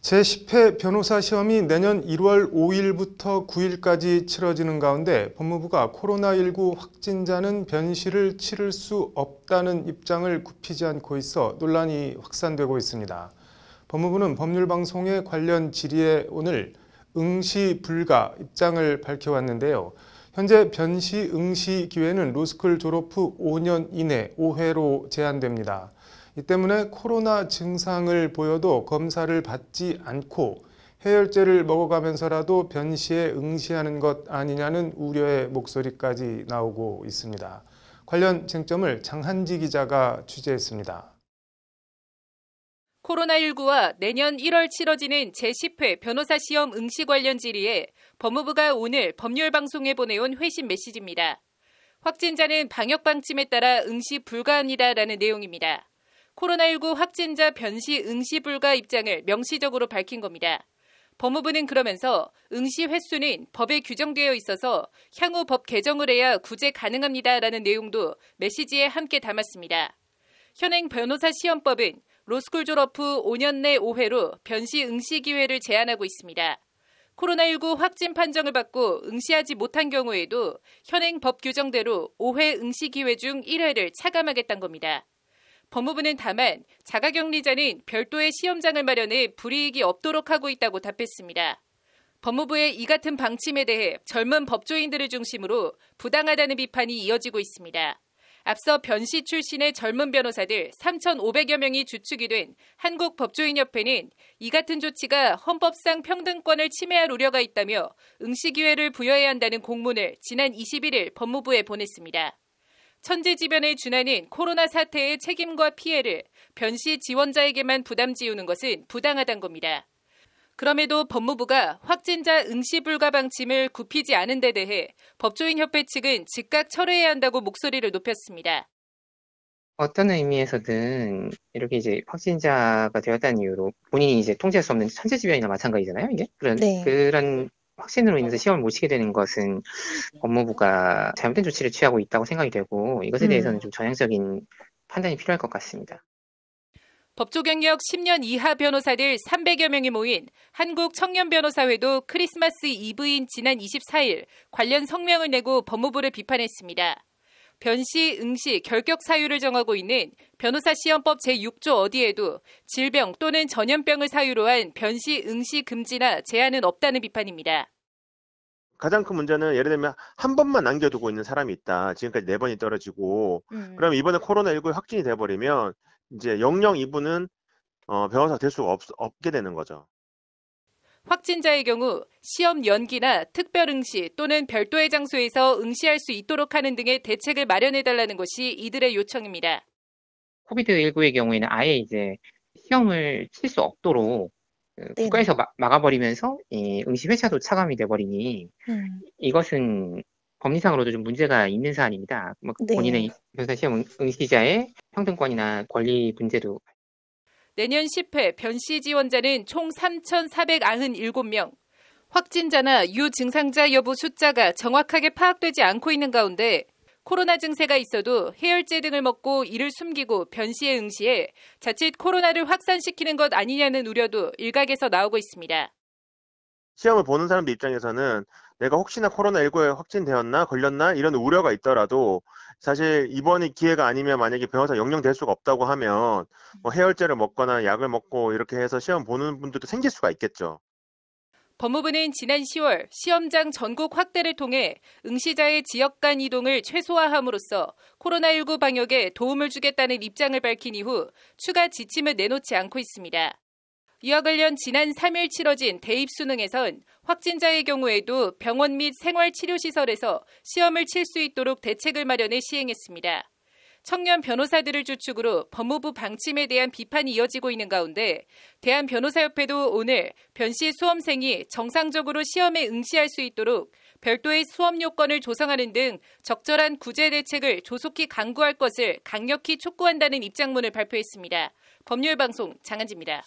제10회 변호사 시험이 내년 1월 5일부터 9일까지 치러지는 가운데 법무부가 코로나19 확진자는 변시를 치를 수 없다는 입장을 굽히지 않고 있어 논란이 확산되고 있습니다. 법무부는 법률방송에 관련 질의에 오늘 응시 불가 입장을 밝혀왔는데요. 현재 변시 응시 기회는 로스쿨 졸업 후 5년 이내 5회로 제한됩니다. 이 때문에 코로나 증상을 보여도 검사를 받지 않고 해열제를 먹어가면서라도 변시에 응시하는 것 아니냐는 우려의 목소리까지 나오고 있습니다. 관련 쟁점을 장한지 기자가 취재했습니다. 코로나19와 내년 1월 치러지는 제10회 변호사 시험 응시 관련 질의에 법무부가 오늘 법률 방송에 보내온 회신 메시지입니다. 확진자는 방역 방침에 따라 응시 불가합니다라는 내용입니다. 코로나19 확진자 변시 응시 불가 입장을 명시적으로 밝힌 겁니다. 법무부는 그러면서 응시 횟수는 법에 규정되어 있어서 향후 법 개정을 해야 구제 가능합니다라는 내용도 메시지에 함께 담았습니다. 현행 변호사 시험법은 로스쿨 졸업 후 5년 내 5회로 변시 응시 기회를 제한하고 있습니다. 코로나19 확진 판정을 받고 응시하지 못한 경우에도 현행 법 규정대로 5회 응시 기회 중 1회를 차감하겠다는 겁니다. 법무부는 다만 자가격리자는 별도의 시험장을 마련해 불이익이 없도록 하고 있다고 답했습니다. 법무부의 이 같은 방침에 대해 젊은 법조인들을 중심으로 부당하다는 비판이 이어지고 있습니다. 앞서 변시 출신의 젊은 변호사들 3,500여 명이 주축이 된 한국법조인협회는 이 같은 조치가 헌법상 평등권을 침해할 우려가 있다며 응시 기회를 부여해야 한다는 공문을 지난 21일 법무부에 보냈습니다. 천재지변의 준하는 코로나 사태의 책임과 피해를 변시 지원자에게만 부담 지우는 것은 부당하단 겁니다. 그럼에도 법무부가 확진자 응시 불가 방침을 굽히지 않은 데 대해 법조인협회 측은 즉각 철회해야 한다고 목소리를 높였습니다. 어떤 의미에서든 이렇게 이제 확진자가 되었다는 이유로 본인이 이제 통제할 수 없는 천재지변이나 마찬가지잖아요, 이게 그런 네. 그런 확신으로 인해서 시험을 못 치게 되는 것은 법무부가 잘못된 조치를 취하고 있다고 생각이 되고 이것에 음. 대해서는 음. 좀 전향적인 판단이 필요할 것 같습니다. 법조 경력 10년 이하 변호사들 300여 명이 모인 한국 청년 변호사회도 크리스마스 이브인 지난 24일 관련 성명을 내고 법무부를 비판했습니다. 변시, 응시, 결격 사유를 정하고 있는 변호사 시험법 제6조 어디에도 질병 또는 전염병을 사유로 한 변시, 응시 금지나 제한은 없다는 비판입니다. 가장 큰 문제는 예를 들면 한 번만 남겨두고 있는 사람이 있다. 지금까지 네 번이 떨어지고 음. 그럼 이번에 코로나19 확진이 돼버리면 이제 영영 이분은 어, 변호사 될 수가 없, 없게 되는 거죠. 확진자의 경우 시험 연기나 특별 응시 또는 별도의 장소에서 응시할 수 있도록 하는 등의 대책을 마련해달라는 것이 이들의 요청입니다. 코비드19의 경우에는 아예 이제 시험을 칠 수 없도록 그 국가에서 마, 막아버리면서 응시 회차도 차감이 돼버리니 음. 이것은 법리상으로도 좀 문제가 있는 사안입니다. 뭐 네. 본인의 변사 시험 응시자의 평등권이나 권리 문제도 내년 10회 변씨 지원자는 총 3,497명, 확진자나 유증상자 여부 숫자가 정확하게 파악되지 않고 있는 가운데 코로나 증세가 있어도 해열제 등을 먹고 이를 숨기고 변시에 응시해 자칫 코로나를 확산시키는 것 아니냐는 우려도 일각에서 나오고 있습니다. 시험을 보는 사람들 입장에서는 내가 혹시나 코로나19에 확진되었나 걸렸나 이런 우려가 있더라도 사실 이번이 기회가 아니면 만약에 변호사 영영될 수가 없다고 하면 뭐 음. 해열제를 먹거나 약을 먹고 이렇게 해서 시험 보는 분들도 생길 수가 있겠죠. 법무부는 지난 10월 시험장 전국 확대를 통해 응시자의 지역 간 이동을 최소화함으로써 코로나19 방역에 도움을 주겠다는 입장을 밝힌 이후 추가 지침을 내놓지 않고 있습니다. 이와 관련 지난 3일 치러진 대입 수능에선 확진자의 경우에도 병원 및 생활치료시설에서 시험을 칠 수 있도록 대책을 마련해 시행했습니다. 청년 변호사들을 주축으로 법무부 방침에 대한 비판이 이어지고 있는 가운데 대한변호사협회도 오늘 변시 수험생이 정상적으로 시험에 응시할 수 있도록 별도의 수업 요건을 조성하는 등 적절한 구제 대책을 조속히 강구할 것을 강력히 촉구한다는 입장문을 발표했습니다. 법률방송 장한지입니다.